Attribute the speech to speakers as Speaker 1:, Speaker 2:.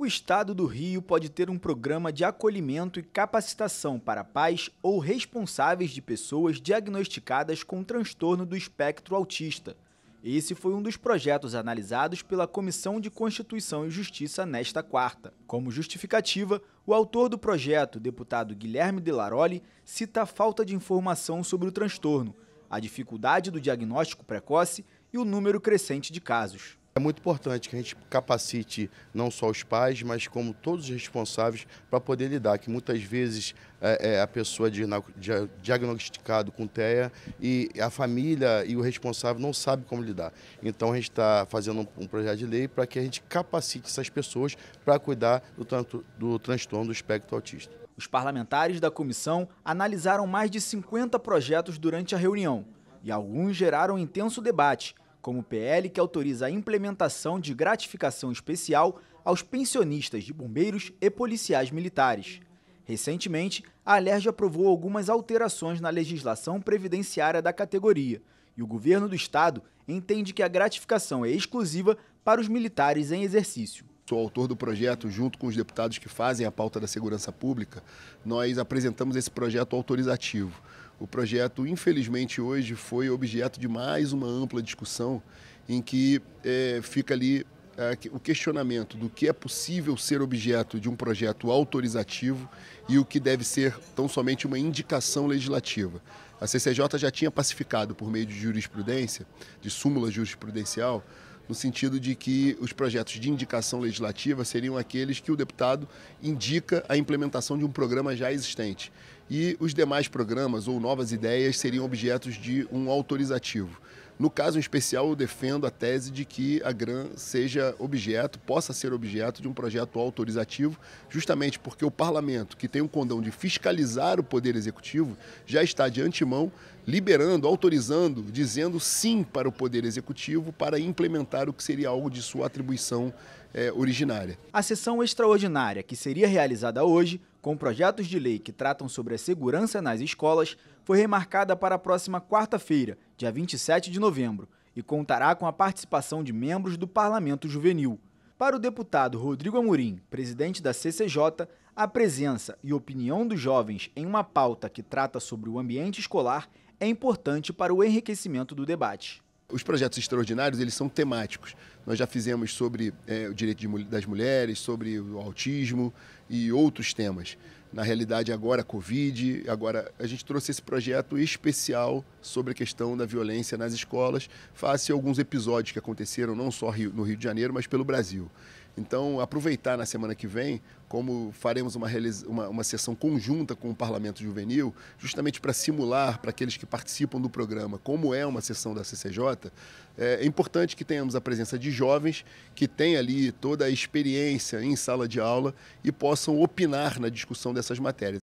Speaker 1: O Estado do Rio pode ter um programa de acolhimento e capacitação para pais ou responsáveis de pessoas diagnosticadas com transtorno do espectro autista. Esse foi um dos projetos analisados pela Comissão de Constituição e Justiça nesta quarta. Como justificativa, o autor do projeto, deputado Guilherme de Laroli, cita a falta de informação sobre o transtorno, a dificuldade do diagnóstico precoce e o número crescente de casos. É muito importante que a gente capacite não só os pais,
Speaker 2: mas como todos os responsáveis para poder lidar, que muitas vezes é, é, a pessoa diagnosticada com TEA e a família e o responsável não sabe como lidar. Então a gente está fazendo um, um, projeto de lei para que a gente capacite essas pessoas
Speaker 1: para cuidar do, tanto, do transtorno do espectro autista. Os parlamentares da comissão analisaram mais de 50 projetos durante a reunião e alguns geraram intenso debate como o PL que autoriza a implementação de gratificação especial aos pensionistas de bombeiros e policiais militares. Recentemente, a Alerj aprovou algumas alterações na legislação previdenciária da categoria e o governo do estado entende que a gratificação é exclusiva para os militares em exercício. Sou autor do projeto,
Speaker 3: junto com os deputados que fazem a pauta da segurança pública, nós apresentamos esse projeto autorizativo o projeto, infelizmente, hoje foi objeto de mais uma ampla discussão em que é, fica ali é, o questionamento do que é possível ser objeto de um projeto autorizativo e o que deve ser tão somente uma indicação legislativa. A CCJ já tinha pacificado por meio de jurisprudência, de súmula jurisprudencial, no sentido de que os projetos de indicação legislativa seriam aqueles que o deputado indica a implementação de um programa já existente e os demais programas ou novas ideias seriam objetos de um autorizativo. No caso em especial, eu defendo a tese de que a GRAN seja objeto, possa ser objeto de um projeto autorizativo, justamente porque o parlamento, que tem o condão de fiscalizar o poder executivo, já está de antemão liberando, autorizando, dizendo sim para o poder
Speaker 1: executivo para implementar o que seria algo de sua atribuição é, originária. A sessão extraordinária que seria realizada hoje com projetos de lei que tratam sobre a segurança nas escolas, foi remarcada para a próxima quarta-feira, dia 27 de novembro, e contará com a participação de membros do Parlamento Juvenil. Para o deputado Rodrigo Amorim, presidente da CCJ, a presença e opinião dos jovens em uma pauta que trata sobre o ambiente escolar é importante para o enriquecimento do debate. Os projetos
Speaker 3: extraordinários, eles são temáticos. Nós já fizemos sobre é, o direito de, das mulheres, sobre o autismo e outros temas. Na realidade, agora a Covid, agora a gente trouxe esse projeto especial sobre a questão da violência nas escolas, face a alguns episódios que aconteceram não só no Rio de Janeiro, mas pelo Brasil. Então, aproveitar na semana que vem, como faremos uma, uma, uma sessão conjunta com o Parlamento Juvenil, justamente para simular para aqueles que participam do programa como é uma sessão da CCJ, é, é importante que tenhamos a presença de jovens que têm ali toda a experiência em sala de aula e possam opinar na discussão dessas matérias.